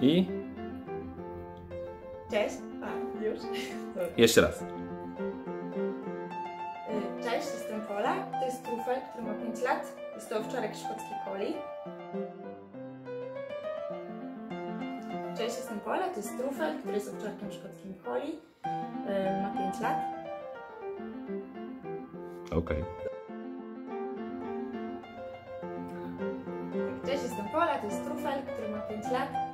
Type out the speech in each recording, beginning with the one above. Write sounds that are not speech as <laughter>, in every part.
i... Cześć. A, już? Dobra. Jeszcze raz. E, cześć, jestem Pola. To jest trufel, który ma 5 lat. Jest to owczarek szkockiej coli. Cześć, jestem Pola. To jest trufel, który jest owczarkiem szkockim coli. E, ma 5 lat. Okej. Okay. Tak, cześć, jestem Pola, to jest trufel, który ma 5 lat.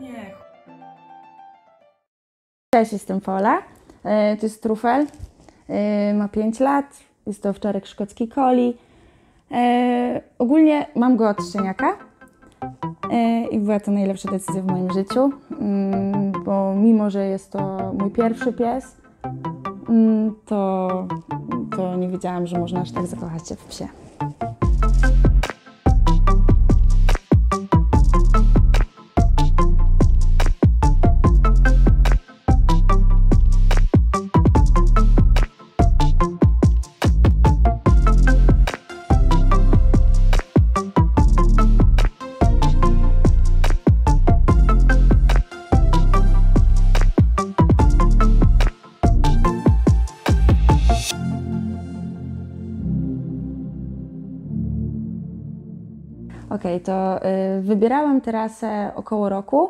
Nie. Cześć, jestem Fola. E, to jest trufel. E, ma 5 lat. Jest to owczarek szkocki coli. E, ogólnie mam go od szczeniaka i była to najlepsza decyzja w moim życiu, mm, bo mimo, że jest to mój pierwszy pies, mm, to, to nie wiedziałam, że można aż tak zakochać się w psie. Wybierałam terasę około roku.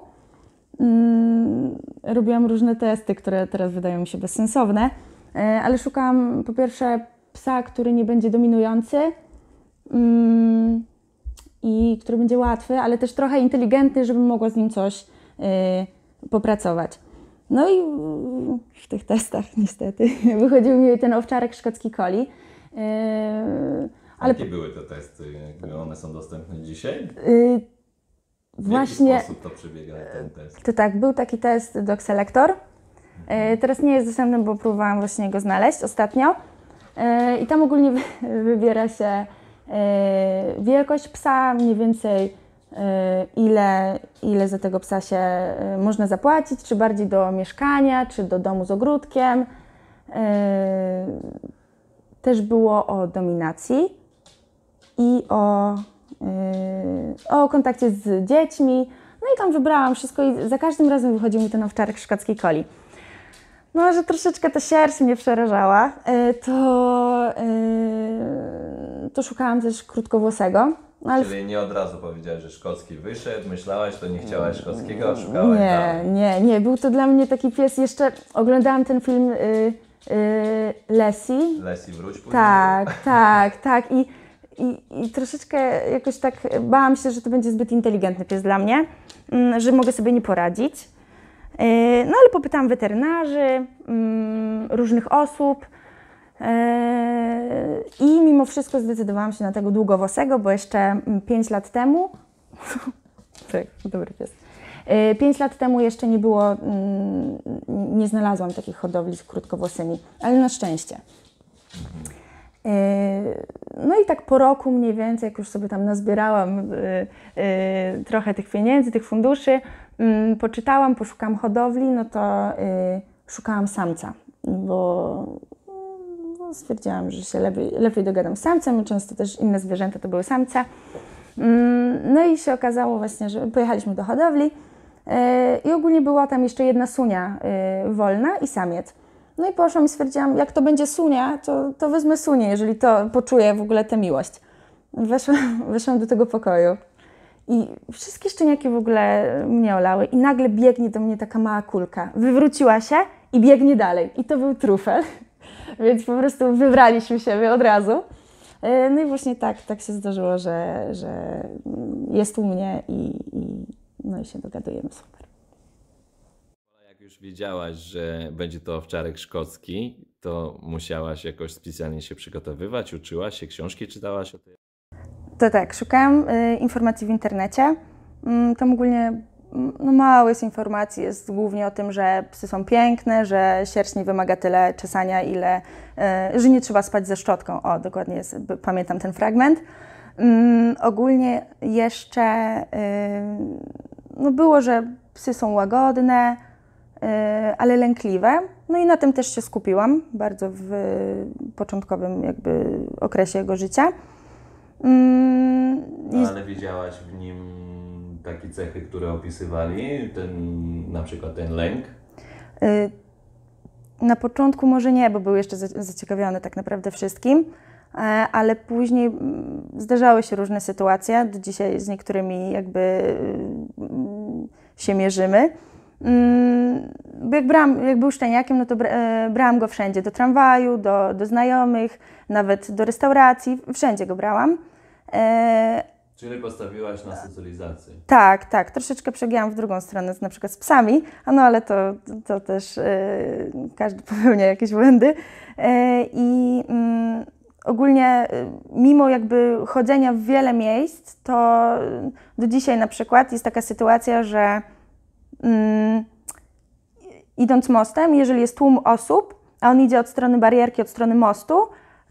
Mm, robiłam różne testy, które teraz wydają mi się bezsensowne, e, ale szukałam po pierwsze psa, który nie będzie dominujący mm, i który będzie łatwy, ale też trochę inteligentny, żebym mogła z nim coś e, popracować. No i w tych testach <laughs> niestety wychodził mi ten owczarek szkocki coli. E, ale... Jakie były te testy? One są dostępne dzisiaj? Y, Właśnie. W sposób to przebiega ten test? To tak, był taki test Doc Selector. E, teraz nie jest dostępny, bo próbowałam właśnie go znaleźć ostatnio. E, I tam ogólnie <laughs> wybiera się e, wielkość psa, mniej więcej ile, ile za tego psa się można zapłacić, czy bardziej do mieszkania, czy do domu z ogródkiem. Też było o dominacji i o Yy, o kontakcie z dziećmi. No i tam wybrałam wszystko i za każdym razem wychodził mi ten owczarek szkockiej coli. No, że troszeczkę ta sierść mnie przerażała, yy, to, yy, to szukałam też krótkowłosego. Ale... Czyli nie od razu powiedziałeś, że szkocki wyszedł, myślałaś, to nie chciałaś szkockiego, mm, szukałaś Nie, nie, nie. Był to dla mnie taki pies. Jeszcze oglądałam ten film y, y, Lesi. Lesi, wróć później. Tak, tak, tak. I i, I, troszeczkę jakoś tak bałam się, że to będzie zbyt inteligentny pies dla mnie, mm, że mogę sobie nie poradzić. E, no ale popytałam weterynarzy, mm, różnych osób e, i mimo wszystko zdecydowałam się na tego długowłosego, bo jeszcze 5 mm, lat temu... tak, <laughs> dobry pies. 5 e, lat temu jeszcze nie było, nie znalazłam takich hodowli z krótkowłosymi, ale na szczęście. Yy, no i tak po roku mniej więcej, jak już sobie tam nazbierałam yy, yy, trochę tych pieniędzy, tych funduszy, mm, poczytałam, poszukałam hodowli, no to szukałam samca, bo stwierdziłam, że się lepiej, lepiej dogadam z samcem. Często też inne zwierzęta to były samce. Mm, no i się okazało właśnie, że pojechaliśmy do hodowli i ogólnie była tam jeszcze jedna sunia wolna i samiec. No i poszłam i stwierdziłam, jak to będzie Sunia, to, to wezmę Sunię, jeżeli to poczuję w ogóle tę miłość. Weszłam, <laughs> weszłam do tego pokoju i wszystkie szczeniaki w ogóle mnie olały i nagle biegnie do mnie taka mała kulka. Wywróciła się i biegnie dalej. I to był trufel, <laughs> więc po prostu wybraliśmy siebie od razu. E, no i właśnie tak, tak się zdarzyło, że, że jest u mnie i, i no i się dogadujemy super wiedziałaś, że będzie to owczarek szkocki, to musiałaś jakoś specjalnie się przygotowywać, uczyłaś się, książki czytałaś o tej. To tak, szukałam y, informacji w internecie. Y, tam ogólnie mm, no, mało jest informacji. Jest głównie o tym, że psy są piękne, że sierść nie wymaga tyle czesania, ile, y, że nie trzeba spać ze szczotką. O, dokładnie jest, pamiętam ten fragment. Mm, ogólnie jeszcze y, no, było, że psy są łagodne, E, ale lękliwe. No i na tym też się skupiłam bardzo w początkowym jakby okresie jego życia. Mm, no, ale widziałaś w nim takie cechy, które opisywali, ten, na przykład ten lęk? E, na początku może nie, bo był jeszcze zaciekawiony tak naprawdę wszystkim, e, ale później mm, zdarzały się różne sytuacje. Do dzisiaj z niektórymi jakby mm, się mierzymy. Mm, jak, brałam, jak był szczeniakiem, no to e, brałam go wszędzie, do tramwaju, do, do znajomych, nawet do restauracji, wszędzie go brałam. E, Czyli postawiłaś na socjalizację. Tak, tak. Troszeczkę przegięłam w drugą stronę, na przykład z psami, no ale to, to też e, każdy <laughs> popełnia jakieś błędy. I mm, ogólnie, mimo jakby chodzenia w wiele miejsc, to do dzisiaj na przykład jest taka sytuacja, że Mm, idąc mostem, jeżeli jest tłum osób, a on idzie od strony barierki, od strony mostu,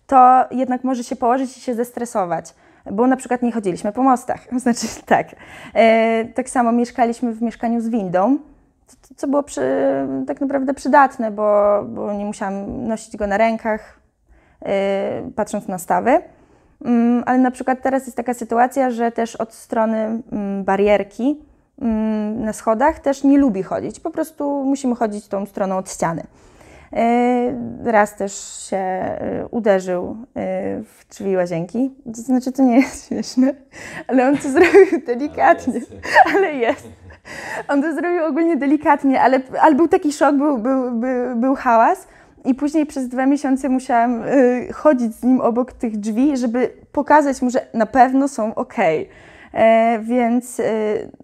to jednak może się położyć i się zestresować. Bo na przykład nie chodziliśmy po mostach. <laughs> Znaczy tak. E, tak samo mieszkaliśmy w mieszkaniu z windą, co było przy, tak naprawdę przydatne, bo, bo nie musiałam nosić go na rękach, e, patrząc na stawy. Mm, ale na przykład teraz jest taka sytuacja, że też od strony mm, barierki Mm, na schodach też nie lubi chodzić. Po prostu musimy chodzić tą stroną od ściany. E, raz też się e, uderzył e, w drzwi łazienki. To znaczy, to nie jest śmieszne, ale on to <laughs> zrobił delikatnie, <laughs> ale jest. On to zrobił ogólnie delikatnie, ale, ale był taki szok, był, był, był, był hałas. I później przez dwa miesiące musiałam chodzić z nim obok tych drzwi, żeby pokazać mu, że na pewno są ok E, więc e,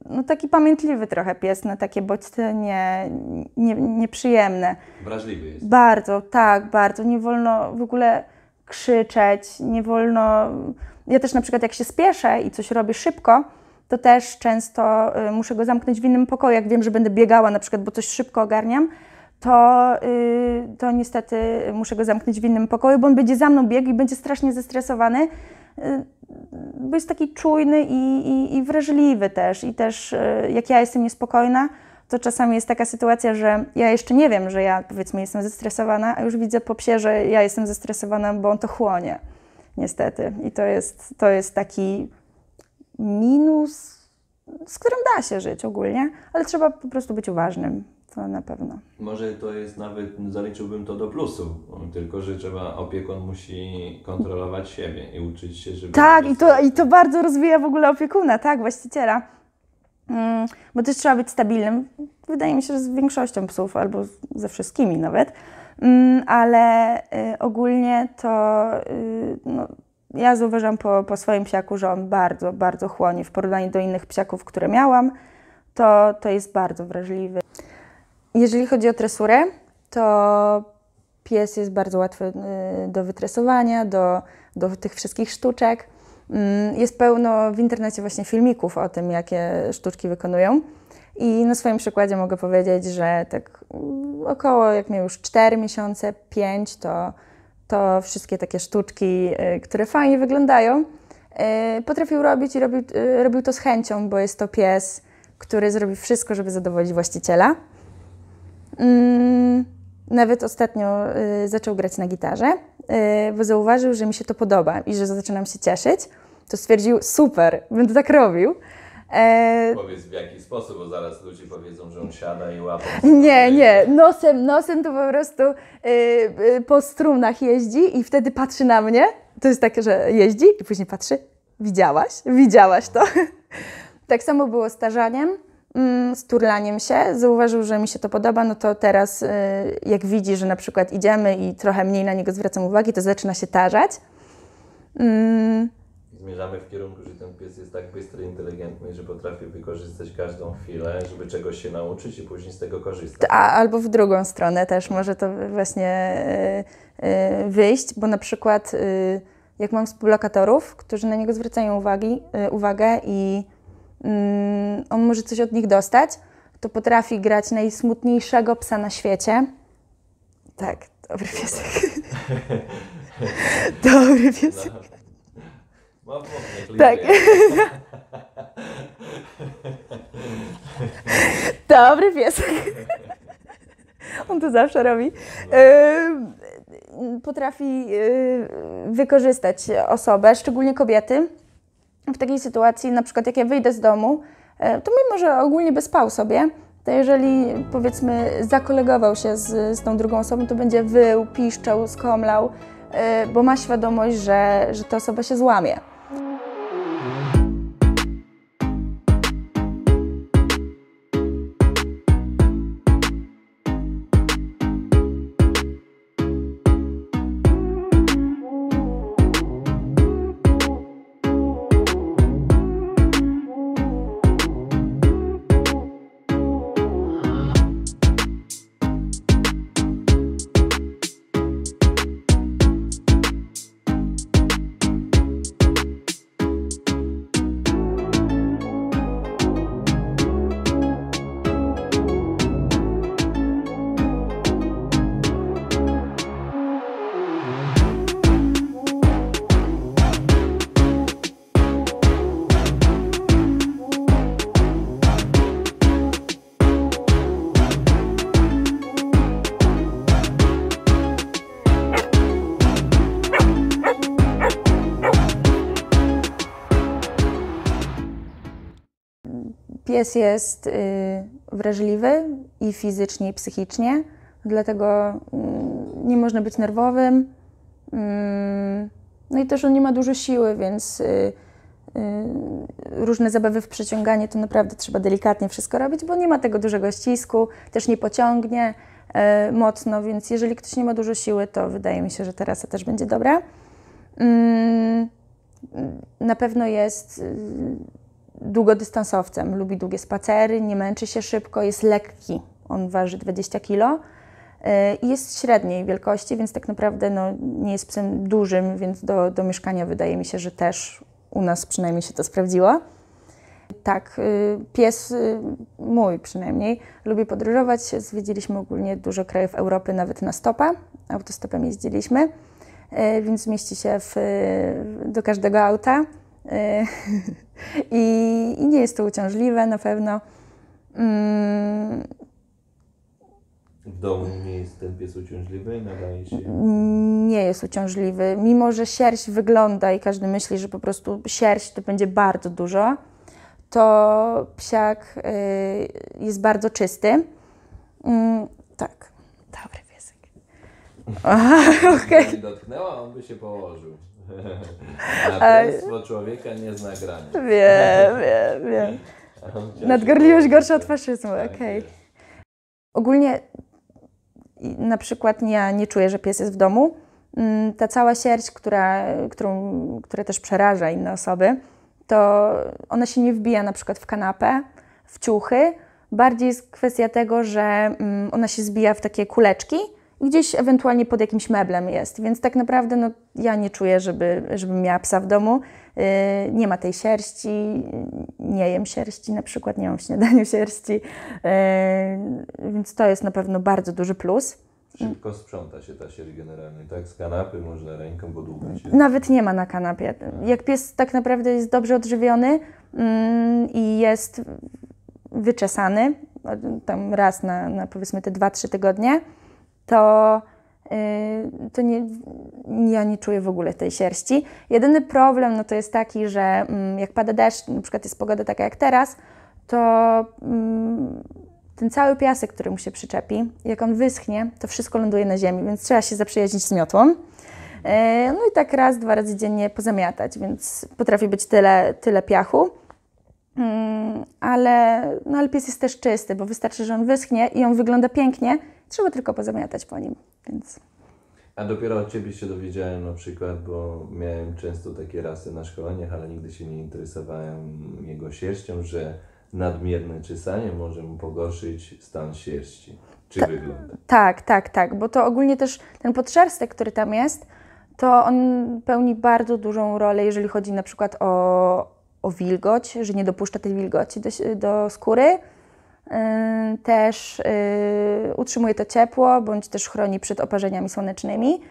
no, taki pamiętliwy trochę pies na takie bodźce nie, nie, nieprzyjemne. Wrażliwy jest. Bardzo, tak, bardzo. Nie wolno w ogóle krzyczeć, nie wolno... Ja też na przykład jak się spieszę i coś robię szybko, to też często e, muszę go zamknąć w innym pokoju, jak wiem, że będę biegała na przykład, bo coś szybko ogarniam, to, y, to niestety muszę go zamknąć w innym pokoju, bo on będzie za mną biegł i będzie strasznie zestresowany, y, bo jest taki czujny i, i, i wrażliwy też. I też y, jak ja jestem niespokojna, to czasami jest taka sytuacja, że ja jeszcze nie wiem, że ja powiedzmy jestem zestresowana, a już widzę po psie, że ja jestem zestresowana, bo on to chłonie. Niestety. I to jest, to jest taki minus, z którym da się żyć ogólnie, ale trzeba po prostu być uważnym to na pewno. Może to jest nawet, zaliczyłbym to do plusu, tylko że trzeba, opiekun musi kontrolować siebie i uczyć się, żeby... Tak, i to, i to bardzo rozwija w ogóle opiekuna, tak, właściciela. Mm, bo też trzeba być stabilnym, wydaje mi się, że z większością psów, albo ze wszystkimi nawet, mm, ale y, ogólnie to... Y, no, ja zauważam po, po swoim psiaku, że on bardzo, bardzo chłonie w porównaniu do innych psiaków, które miałam. To, to jest bardzo wrażliwy. Jeżeli chodzi o tresurę, to pies jest bardzo łatwy y, do wytresowania, do, do tych wszystkich sztuczek. Mm, jest pełno w internecie właśnie filmików o tym, jakie sztuczki wykonują. I na swoim przykładzie mogę powiedzieć, że tak mm, około, jak miał już 4 miesiące, 5, to, to wszystkie takie sztuczki, y, które fajnie wyglądają, y, potrafił robić i robił, robił to z chęcią, bo jest to pies, który zrobi wszystko, żeby zadowolić właściciela. Mm, nawet ostatnio y, zaczął grać na gitarze, y, bo zauważył, że mi się to podoba i że zaczynam się cieszyć. To stwierdził, super, będę tak robił. E... Powiedz w jaki sposób, bo zaraz ludzie powiedzą, że on siada i łapą. Nie, nie, nosem, nosem to po prostu yy, yy, po strunach jeździ i wtedy patrzy na mnie. To jest takie, że jeździ i później patrzy, widziałaś, widziałaś to. <laughs> tak samo było z Mm, z turlaniem się, zauważył, że mi się to podoba, no to teraz y, jak widzi, że na przykład idziemy i trochę mniej na niego zwracam uwagi, to zaczyna się tarzać. Mm. Zmierzamy w kierunku, że ten pies jest tak bystry, inteligentny, że potrafi wykorzystać każdą chwilę, żeby czegoś się nauczyć i później z tego korzystać. A, albo w drugą stronę też może to właśnie y, y, wyjść, bo na przykład jak mam współlokatorów, którzy na niego zwracają uwagi, uwagę i Mm, on może coś od nich dostać, to potrafi grać najsmutniejszego psa na świecie. Tak, dobry piesek. <laughs> dobry piesek. No. Tak. dobry piesek. On to zawsze robi. No. Potrafi y, wykorzystać osobę, szczególnie kobiety w takiej sytuacji, na przykład jak ja wyjdę z domu, e, to mimo, że ogólnie by spał sobie, to jeżeli powiedzmy zakolegował się z, z tą drugą osobą, to będzie wył, piszczał, skomlał, e, bo ma świadomość, że, że ta osoba się złamie. Pies jest y, wrażliwy i fizycznie, i psychicznie, dlatego mm, nie można być nerwowym. Mm, no i też on nie ma dużo siły, więc y, y, różne zabawy w przeciąganie to naprawdę trzeba delikatnie wszystko robić, bo nie ma tego dużego ścisku, też nie pociągnie mocno, więc jeżeli ktoś nie ma dużo siły, to wydaje mi się, że terasa też będzie dobra. Mm, na pewno jest długodystansowcem, lubi długie spacery, nie męczy się szybko, jest lekki. On waży 20 kg y, i jest średniej wielkości, więc tak naprawdę no, nie jest psem dużym, więc do, do mieszkania wydaje mi się, że też u nas przynajmniej się to sprawdziło. Tak, y, pies y, mój przynajmniej lubi podróżować. Zwiedziliśmy ogólnie dużo krajów Europy, nawet na stopa. Autostopem jeździliśmy, więc mieści się w, do każdego auta. E, <laughs> I, I, nie jest to uciążliwe na pewno. Mm. W domu nie jest ten pies uciążliwy, nadaje się. Mm, nie jest uciążliwy. Mimo, że sierść wygląda i każdy myśli, że po prostu sierść to będzie bardzo dużo, to psiak y, jest bardzo czysty. Mm, tak, dobry piesek. <laughs> Okej. Okay. dotknęła, on by się położył. Nabóstwo człowieka nie zna granic. Wiem, wiem, wiem. Nadgorliwość gorsza od faszyzmu, tak okej. Okay. Ogólnie na przykład ja nie czuję, że pies jest w domu. Mm, ta cała sierść, która, którą, która też przeraża inne osoby, to ona się nie wbija na przykład w kanapę, w ciuchy. Bardziej jest kwestia tego, że mm, ona się zbija w takie kuleczki gdzieś ewentualnie pod jakimś meblem jest, więc tak naprawdę no, ja nie czuję, żeby, żebym miała psa w domu. Yy, nie ma tej sierści, nie jem sierści na przykład, nie mam w śniadaniu <laughs> sierści, yy, więc to jest na pewno bardzo duży plus. Szybko sprząta się ta sierść generalnie, tak? Z kanapy można ręką podłubać. Nawet nie ma na kanapie. Jak pies tak naprawdę jest dobrze odżywiony yy, i jest wyczesany, tam raz na, na powiedzmy te 2-3 tygodnie, to, y, to nie, ja nie czuję w ogóle tej sierści. Jedyny problem no, to jest taki, że mm, jak pada deszcz, na przykład jest pogoda taka jak teraz, to mm, ten cały piasek, który mu się przyczepi, jak on wyschnie, to wszystko ląduje na ziemi, więc trzeba się zaprzyjaźnić z miotłą. Y, no i tak raz, dwa razy dziennie pozamiatać, więc potrafi być tyle, tyle piachu. Mm, ale, no ale pies jest też czysty, bo wystarczy, że on wyschnie i on wygląda pięknie Trzeba tylko pozamiatać po nim, więc... A dopiero od Ciebie się dowiedziałem na przykład, bo miałem często takie rasy na szkoleniach, ale nigdy się nie interesowałem jego sierścią, że nadmierne czesanie może mu pogorszyć stan sierści czy Ta, Tak, tak, tak, bo to ogólnie też ten podszerstek, który tam jest, to on pełni bardzo dużą rolę, jeżeli chodzi na przykład o, o wilgoć, że nie dopuszcza tej wilgoci do, do skóry też y, utrzymuje to ciepło, bądź też chroni przed oparzeniami słonecznymi.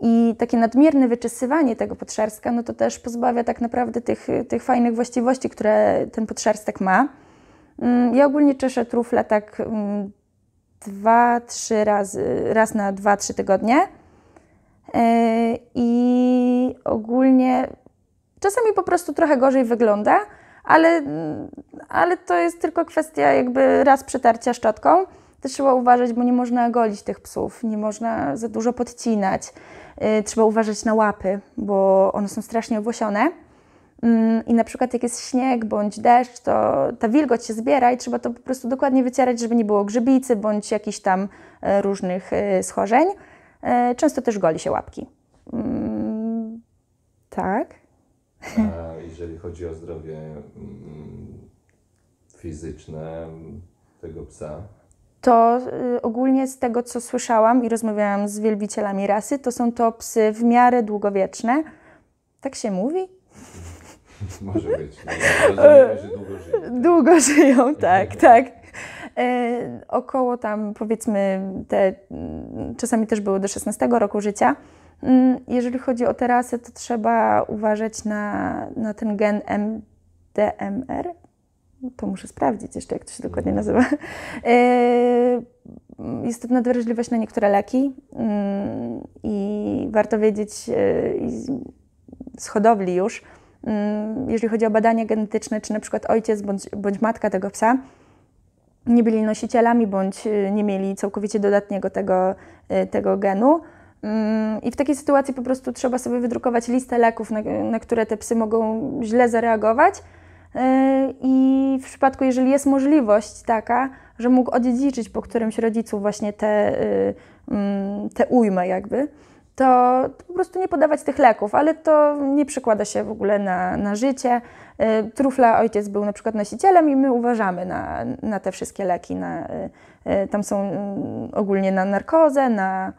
I takie nadmierne wyczesywanie tego podszarstka, no to też pozbawia tak naprawdę tych, tych fajnych właściwości, które ten podszarstek ma. Ja ogólnie czeszę trufle tak dwa, trzy razy, raz na dwa, trzy tygodnie. Y, I ogólnie czasami po prostu trochę gorzej wygląda, ale, ale to jest tylko kwestia jakby raz przetarcia szczotką. trzeba uważać, bo nie można golić tych psów, nie można za dużo podcinać. Y, trzeba uważać na łapy, bo one są strasznie owłosione. Mm, I na przykład jak jest śnieg bądź deszcz, to ta wilgoć się zbiera i trzeba to po prostu dokładnie wycierać, żeby nie było grzybicy bądź jakichś tam e, różnych e, schorzeń. E, często też goli się łapki. Mm, tak. A <laughs> jeżeli chodzi o zdrowie mm, fizyczne tego psa? To y, ogólnie z tego, co słyszałam i rozmawiałam z wielbicielami rasy, to są to psy w miarę długowieczne. Tak się mówi? <laughs> Może być. No, rozumiem, że długo żyją. Tak. <laughs> Długo żyją, tak, tak. E, około tam powiedzmy te, mm, czasami też były do 16 roku życia. Mm, jeżeli chodzi o terasę, to trzeba uważać na, na ten gen MDMR. To muszę sprawdzić jeszcze, jak to się dokładnie mhm. nazywa. E, jest to nadwrażliwość na niektóre leki mm, i warto wiedzieć e, z hodowli już, jeżeli chodzi o badania genetyczne, czy na przykład ojciec bądź, bądź matka tego psa nie byli nosicielami bądź y, nie mieli całkowicie dodatniego tego, y, tego genu. Mm, I w takiej sytuacji po prostu trzeba sobie wydrukować listę leków, na, na które te psy mogą źle zareagować. Y, I w przypadku, jeżeli jest możliwość taka, że mógł odziedziczyć po którymś rodzicu właśnie te, mm, te ujmę, jakby, to, to po prostu nie podawać tych leków, ale to nie przekłada się w ogóle na, na życie. E, trufla ojciec był na przykład nosicielem i my uważamy na, na te wszystkie leki. Na, e, e, tam są mm, ogólnie na narkozę, na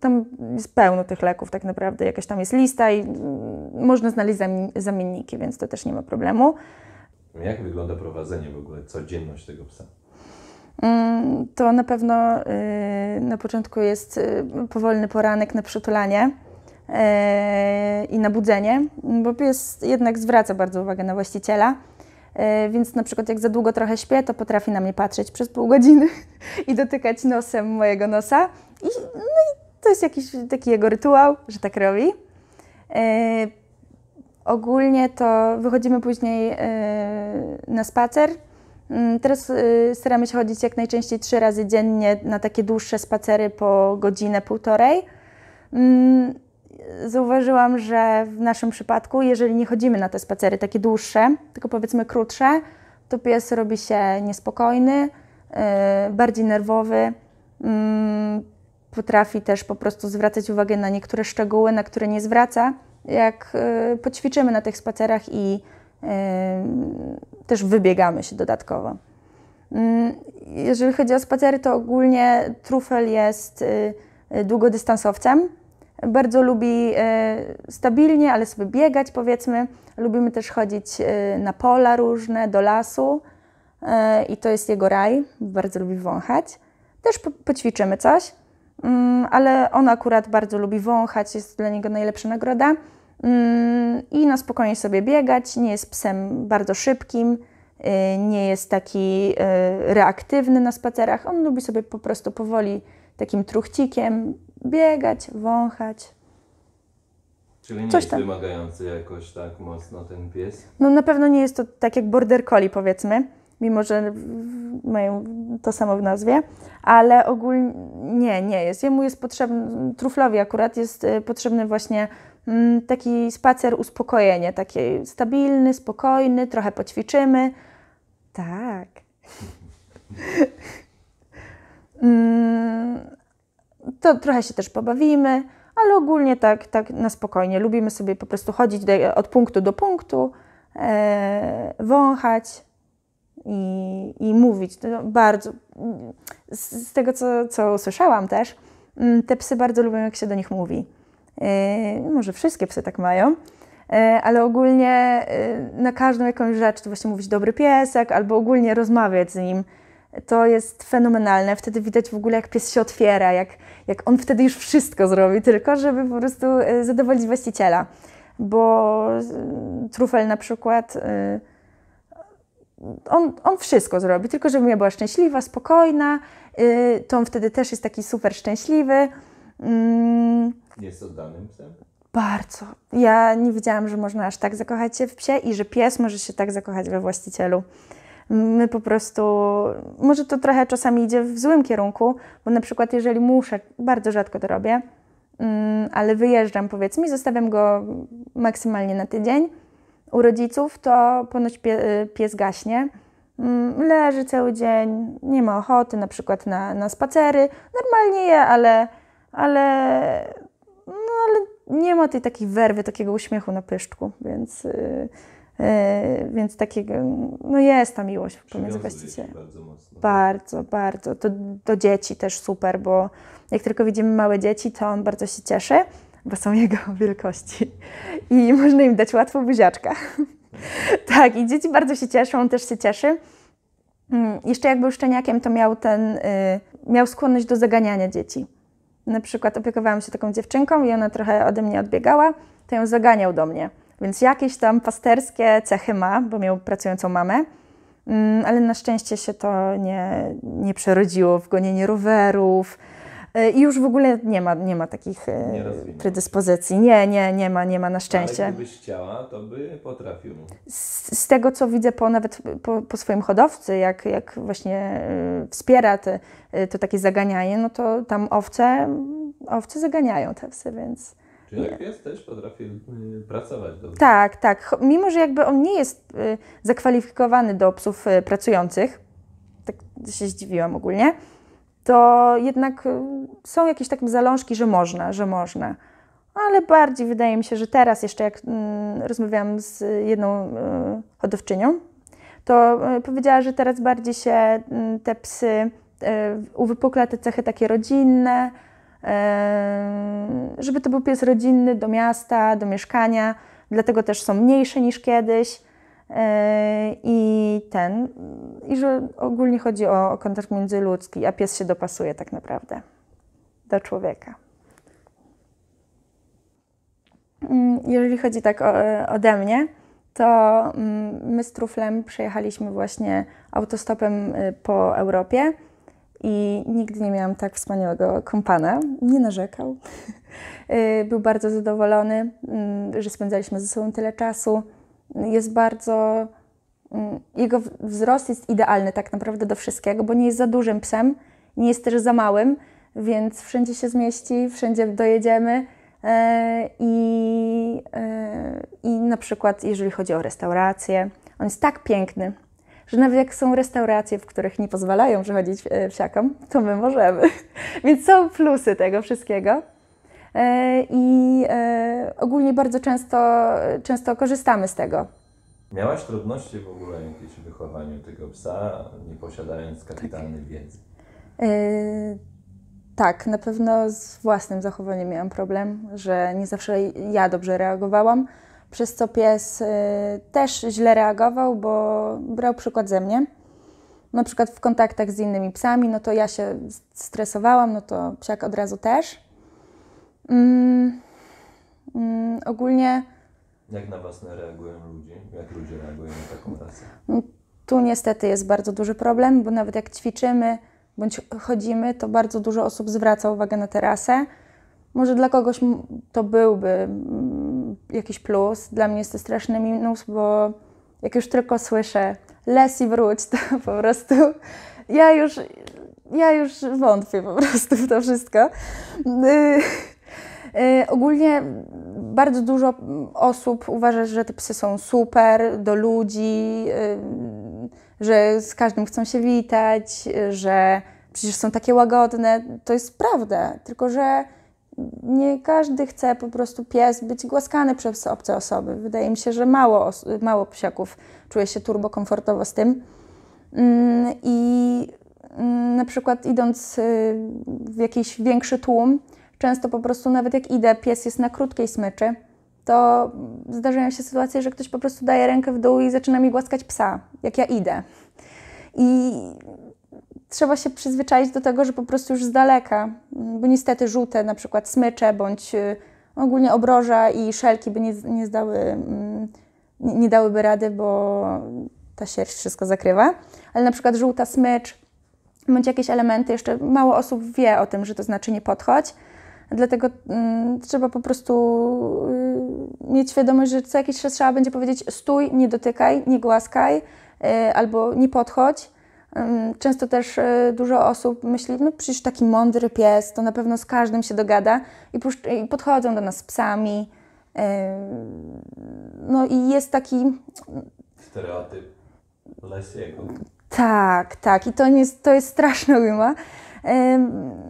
tam jest pełno tych leków, tak naprawdę jakaś tam jest lista i mm, można znaleźć zamienniki, więc to też nie ma problemu. Jak wygląda prowadzenie w ogóle, codzienność tego psa? Mm, to na pewno y, na początku jest y, powolny poranek na przytulanie. Yy, i na budzenie, bo pies jednak zwraca bardzo uwagę na właściciela. Yy, więc na przykład jak za długo trochę śpię, to potrafi na mnie patrzeć przez pół godziny <laughs> i dotykać nosem mojego nosa. I, no i to jest jakiś taki jego rytuał, że tak robi. Yy, ogólnie to wychodzimy później na spacer. Mm, teraz staramy się chodzić jak najczęściej trzy razy dziennie na takie dłuższe spacery po godzinę, półtorej. Mm, zauważyłam, że w naszym przypadku, jeżeli nie chodzimy na te spacery takie dłuższe, tylko powiedzmy krótsze, to pies robi się niespokojny, y, bardziej nerwowy. Mm, potrafi też po prostu zwracać uwagę na niektóre szczegóły, na które nie zwraca. Jak y, poćwiczymy na tych spacerach i y, też wybiegamy się dodatkowo. Mm, jeżeli chodzi o spacery, to ogólnie trufel jest długodystansowcem, bardzo lubi e, stabilnie, ale sobie biegać, powiedzmy. Lubimy też chodzić e, na pola różne, do lasu e, i to jest jego raj. Bardzo lubi wąchać. Też poćwiczymy coś, mm, ale on akurat bardzo lubi wąchać, jest dla niego najlepsza nagroda. Mm, I na spokojnie sobie biegać, nie jest psem bardzo szybkim, nie jest taki reaktywny na spacerach. On lubi sobie po prostu powoli takim truchcikiem biegać, wąchać. Czyli nie Coś jest tam. wymagający jakoś tak mocno ten pies? No na pewno nie jest to tak jak border collie powiedzmy, mimo że mają to samo w nazwie, ale ogólnie nie, nie jest. Jemu jest potrzebny, truflowi akurat jest y, potrzebny właśnie mm, taki spacer, uspokojenie, taki stabilny, spokojny, trochę poćwiczymy. Tak. <laughs> Mm, to trochę się też pobawimy, ale ogólnie tak, tak na spokojnie. Lubimy sobie po prostu chodzić do, od punktu do punktu, e, wąchać i, i mówić. To no, bardzo, z, z, tego, co, co słyszałam też, mm, te psy bardzo lubią, jak się do nich mówi. E, może wszystkie psy tak mają, e, ale ogólnie e, na każdą jakąś rzecz to właśnie mówić dobry piesek albo ogólnie rozmawiać z nim to jest fenomenalne. Wtedy widać w ogóle, jak pies się otwiera, jak, jak on wtedy już wszystko zrobi, tylko żeby po prostu e, zadowolić właściciela. Bo trufel na przykład, e, on, on wszystko zrobi, tylko żebym ja była szczęśliwa, spokojna. E, to on wtedy też jest taki super szczęśliwy. Mm. Jest oddanym psem? Bardzo. Ja nie wiedziałam, że można aż tak zakochać się w psie i że pies może się tak zakochać we właścicielu my po prostu, może to trochę czasami idzie w złym kierunku, bo na przykład jeżeli muszę, bardzo rzadko to robię, mm, ale wyjeżdżam powiedzmy zostawiam go maksymalnie na tydzień u rodziców, to ponoć y, pies gaśnie. Mm, leży cały dzień, nie ma ochoty na przykład na, na spacery. Normalnie je, ale, ale, no, ale nie ma tej takiej werwy, takiego uśmiechu na pyszczku, więc... Yy, E, więc takiego, no jest ta miłość pomiędzy właścicielem. Bardzo, bardzo, bardzo. To do dzieci też super, bo jak tylko widzimy małe dzieci, to on bardzo się cieszy, bo są <laughs> jego wielkości. I można im dać łatwo buziaczka. <laughs> tak, i dzieci bardzo się cieszą, on też się cieszy. Mm, jeszcze jak był szczeniakiem, to miał ten, y, miał skłonność do zaganiania dzieci. Na przykład opiekowałam się taką dziewczynką i ona trochę ode mnie odbiegała, to ją zaganiał do mnie. Więc jakieś tam pasterskie cechy ma, bo miał pracującą mamę, mm, ale na szczęście się to nie, nie przerodziło w gonienie rowerów. E, I już w ogóle nie ma, nie ma takich e, nie predyspozycji. Nie, nie, nie ma, nie ma na szczęście. Ale gdybyś chciała, to by potrafił. Z, z tego, co widzę po, nawet po, po swoim hodowcy, jak, jak właśnie e, wspiera te, to takie zaganianie, no to tam owce, owce zaganiają te psy, więc... Jak jest, też potrafi y, pracować dobrze. Tak, tak. Mimo, że jakby on nie jest y, zakwalifikowany do psów y, pracujących, tak się zdziwiłam ogólnie, to jednak są jakieś takie zalążki, że można, że można. Ale bardziej wydaje mi się, że teraz jeszcze jak mm, rozmawiałam z jedną hodowczynią, to powiedziała, że teraz bardziej się mm, te psy uwypukla te cechy takie rodzinne, żeby to był pies rodzinny do miasta, do mieszkania, dlatego też są mniejsze niż kiedyś. I ten, i że ogólnie chodzi o, kontakt międzyludzki, a pies się dopasuje tak naprawdę do człowieka. Mm, jeżeli chodzi tak o, ode mnie, to mm, my z Truflem przejechaliśmy właśnie autostopem y, po Europie i nigdy nie miałam tak wspaniałego kompana. Nie narzekał. <laughs> Y, był bardzo zadowolony, mm, że spędzaliśmy ze sobą tyle czasu. Jest bardzo. Mm, jego wzrost jest idealny tak naprawdę do wszystkiego, bo nie jest za dużym psem, nie jest też za małym, więc wszędzie się zmieści, wszędzie dojedziemy. E, I, e, I na przykład, jeżeli chodzi o restaurację, on jest tak piękny, że nawet jak są restauracje, w których nie pozwalają przychodzić wsiakom, e, to my możemy. <laughs> Więc są plusy tego wszystkiego. E, I e, ogólnie bardzo często, często korzystamy z tego. Miałaś trudności w ogóle jakieś w wychowaniu tego psa, nie posiadając kapitalnej tak. wiedzy? tak, na pewno z własnym zachowaniem miałam problem, że nie zawsze ja dobrze reagowałam przez co pies y, też źle reagował, bo brał przykład ze mnie. Na przykład w kontaktach z innymi psami, no to ja się stresowałam, no to psiak od razu też. Mm, mm, ogólnie. Jak na Was reagują ludzie? Jak ludzie reagują na taką rasę? No, tu niestety jest bardzo duży problem, bo nawet jak ćwiczymy bądź chodzimy, to bardzo dużo osób zwraca uwagę na tę Może dla kogoś to byłby mm, jakiś plus. Dla mnie jest to straszny minus, bo jak już tylko słyszę i wróć, to <laughs> po prostu ja już, ja już wątpię po prostu w to wszystko. Y, y, ogólnie bardzo dużo osób uważa, że te psy są super do ludzi, y, że z każdym chcą się witać, że przecież są takie łagodne. To jest prawda, tylko że nie każdy chce po prostu pies być głaskany przez obce osoby. Wydaje mi się, że mało, mało psiaków czuje się turbo komfortowo z tym. Mm, I mm, na przykład idąc y, w jakiś większy tłum, często po prostu nawet jak idę, pies jest na krótkiej smyczy, to zdarzają się sytuacje, że ktoś po prostu daje rękę w dół i zaczyna mi głaskać psa, jak ja idę. I trzeba się przyzwyczaić do tego, że po prostu już z daleka, mm, bo niestety żółte na przykład smycze bądź y, ogólnie obroża i szelki by nie, nie, zdały, mm, nie dałyby rady, bo ta sierść wszystko zakrywa. Ale na przykład żółta smycz bądź jakieś elementy, jeszcze mało osób wie o tym, że to znaczy nie podchodź. Dlatego mm, trzeba po prostu y, mieć świadomość, że co jakiś czas trzeba będzie powiedzieć stój, nie dotykaj, nie głaskaj y, albo nie podchodź Często też e, dużo osób myśli, no przecież taki mądry pies, to na pewno z każdym się dogada i podchodzą do nas z psami. No i jest taki... Stereotyp Lesiego. Tak, tak. I to, jest, to jest straszna ujma.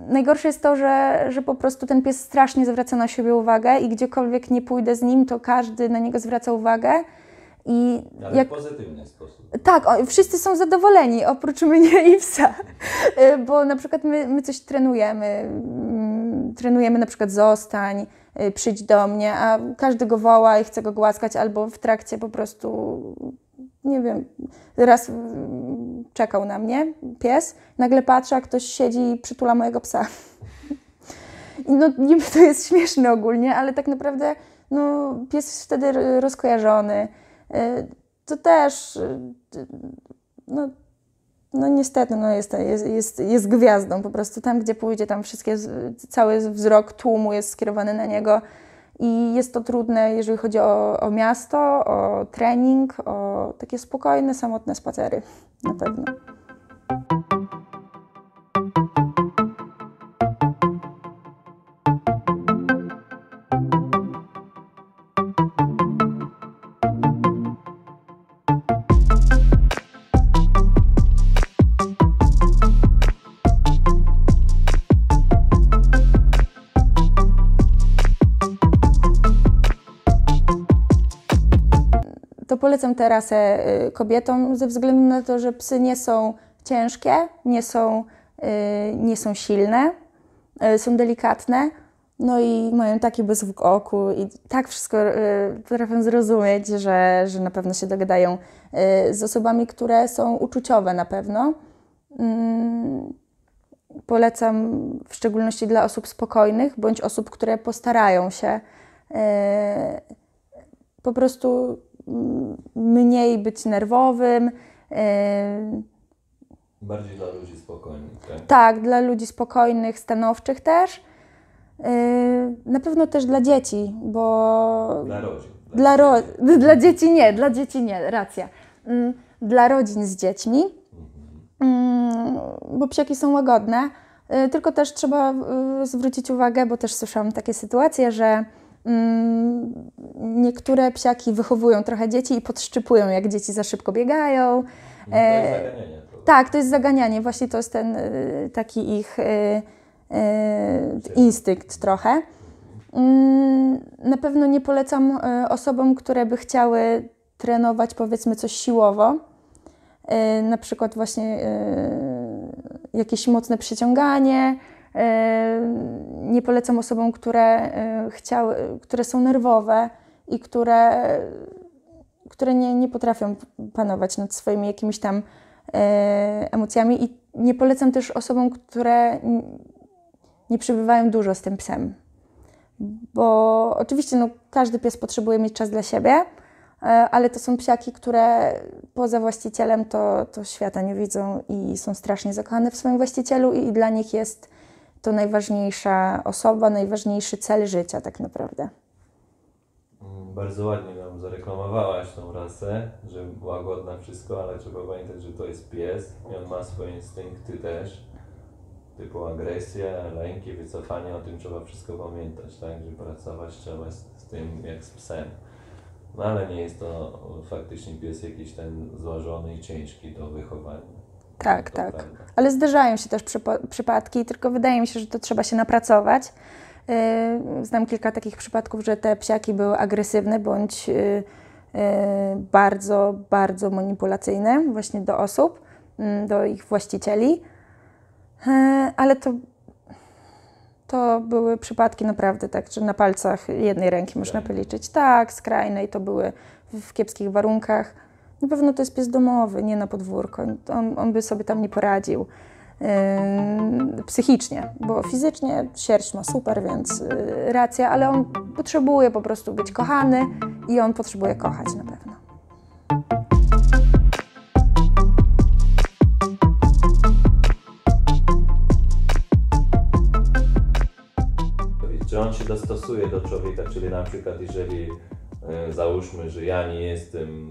Najgorsze jest to, że, że po prostu ten pies strasznie zwraca na siebie uwagę i gdziekolwiek nie pójdę z nim, to każdy na niego zwraca uwagę. I Ale jak... w pozytywny sposób. Tak, wszyscy są zadowoleni, oprócz mnie i psa. Mhm. E, bo na przykład my, my coś trenujemy. Mm, trenujemy na przykład zostań, e, przyjdź do mnie, a każdy go woła i chce go głaskać, albo w trakcie po prostu nie wiem, raz mm, czekał na mnie pies, nagle patrzy a ktoś siedzi i przytula mojego psa. No niby to jest śmieszne ogólnie, ale tak naprawdę no, pies jest wtedy rozkojarzony. E, to też e, no, no niestety no jest, jest, jest, jest gwiazdą. Po prostu tam, gdzie pójdzie, tam wszystkie, cały wzrok tłumu jest skierowany na niego. I jest to trudne, jeżeli chodzi o, o miasto, o trening, o takie spokojne, samotne spacery. Na pewno. tę rasę y, kobietom ze względu na to, że psy nie są ciężkie, nie są, y, nie są silne, y, są delikatne. No i mają taki bezwłok oku i tak wszystko potrafią zrozumieć, że, że na pewno się dogadają z osobami, które są uczuciowe na pewno. Mm, polecam w szczególności dla osób spokojnych bądź osób, które postarają się po prostu mniej być nerwowym. Y, Bardziej dla ludzi spokojnych. Tak? tak, dla ludzi spokojnych, stanowczych też. Y, na pewno też dla dzieci, bo. Dla rodzin. Dla, dla, dzieci. Ro... <laughs> dla dzieci nie, dla dzieci nie, racja. Mm, dla rodzin z dziećmi, mhm. mm, bo psiaki są łagodne. Y, tylko też trzeba zwrócić uwagę, bo też słyszałam takie sytuacje, że Mm, niektóre psiaki wychowują trochę dzieci i podszczypują, jak dzieci za szybko biegają. No, to jest e, zaganianie. To tak, to jest zaganianie. Właśnie to jest ten y, taki ich y, y, instynkt trochę. Mm, na pewno nie polecam osobom, które by chciały trenować powiedzmy coś siłowo, na przykład właśnie jakieś mocne przyciąganie, nie polecam osobom, które, e, chciały, które są nerwowe i które, które nie, nie potrafią panować nad swoimi jakimiś tam e, emocjami. I nie polecam też osobom, które nie przebywają dużo z tym psem. Bo oczywiście no, każdy pies potrzebuje mieć czas dla siebie, e, ale to są psiaki, które poza właścicielem to, to świata nie widzą i są strasznie zakochane w swoim właścicielu i dla nich jest to najważniejsza osoba, najważniejszy cel życia tak naprawdę. Bardzo ładnie nam zareklamowałaś tą rasę, że była głodna wszystko, ale trzeba pamiętać, że to jest pies i on ma swoje instynkty też, typu agresja, lęki, wycofanie, o tym trzeba wszystko pamiętać, tak, że pracować trzeba z, z tym jak z psem. No ale nie jest to faktycznie pies jakiś ten złożony i ciężki do wychowania. Tak, tak, tak. Ale zdarzają się też przypadki, tylko wydaje mi się, że to trzeba się napracować. Y, znam kilka takich przypadków, że te psiaki były agresywne bądź y, y, bardzo, bardzo manipulacyjne właśnie do osób, mm, do ich właścicieli. Ale to, to były przypadki naprawdę tak, że na palcach jednej ręki można tak. policzyć. Tak, skrajne i to były w kiepskich warunkach na pewno to jest pies domowy, nie na podwórko. On, on by sobie tam nie poradził yy, psychicznie, bo fizycznie sierść ma super, więc yy, racja, ale on potrzebuje po prostu być kochany i on potrzebuje kochać na pewno. Czy on się dostosuje do człowieka, czyli na przykład jeżeli e, załóżmy, że ja nie jestem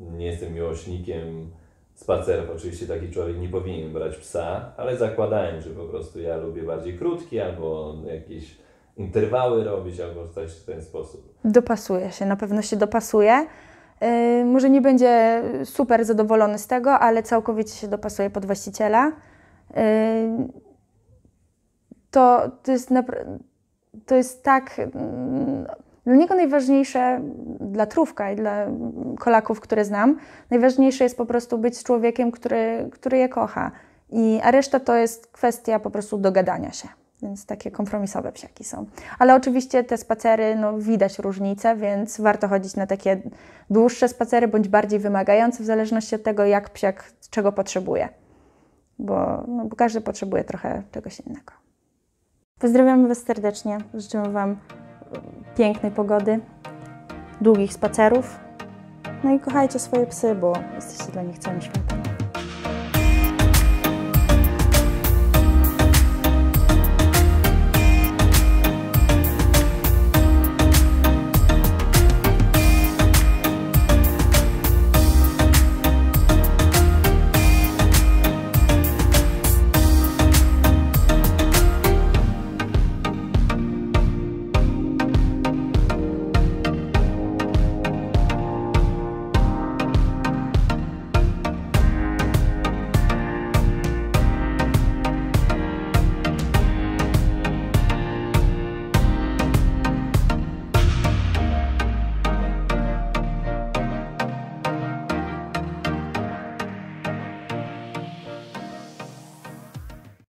nie jestem miłośnikiem spacerów. Oczywiście taki człowiek nie powinien brać psa, ale zakładałem, że po prostu ja lubię bardziej krótkie albo jakieś interwały robić albo coś w ten sposób. Dopasuje się, na pewno się dopasuje. Yy, może nie będzie super zadowolony z tego, ale całkowicie się dopasuje pod właściciela. Yy, to, to, jest to jest tak. Mm, dla no niego najważniejsze, dla Trówka i dla Kolaków, które znam, najważniejsze jest po prostu być człowiekiem, który, który je kocha. I, a reszta to jest kwestia po prostu dogadania się. Więc takie kompromisowe psiaki są. Ale oczywiście te spacery, no widać różnice, więc warto chodzić na takie dłuższe spacery, bądź bardziej wymagające, w zależności od tego, jak psiak czego potrzebuje. Bo, no, bo każdy potrzebuje trochę czegoś innego. Pozdrawiam Was serdecznie. Życzę Wam pięknej pogody, długich spacerów. No i kochajcie swoje psy, bo jesteście dla nich całym światem.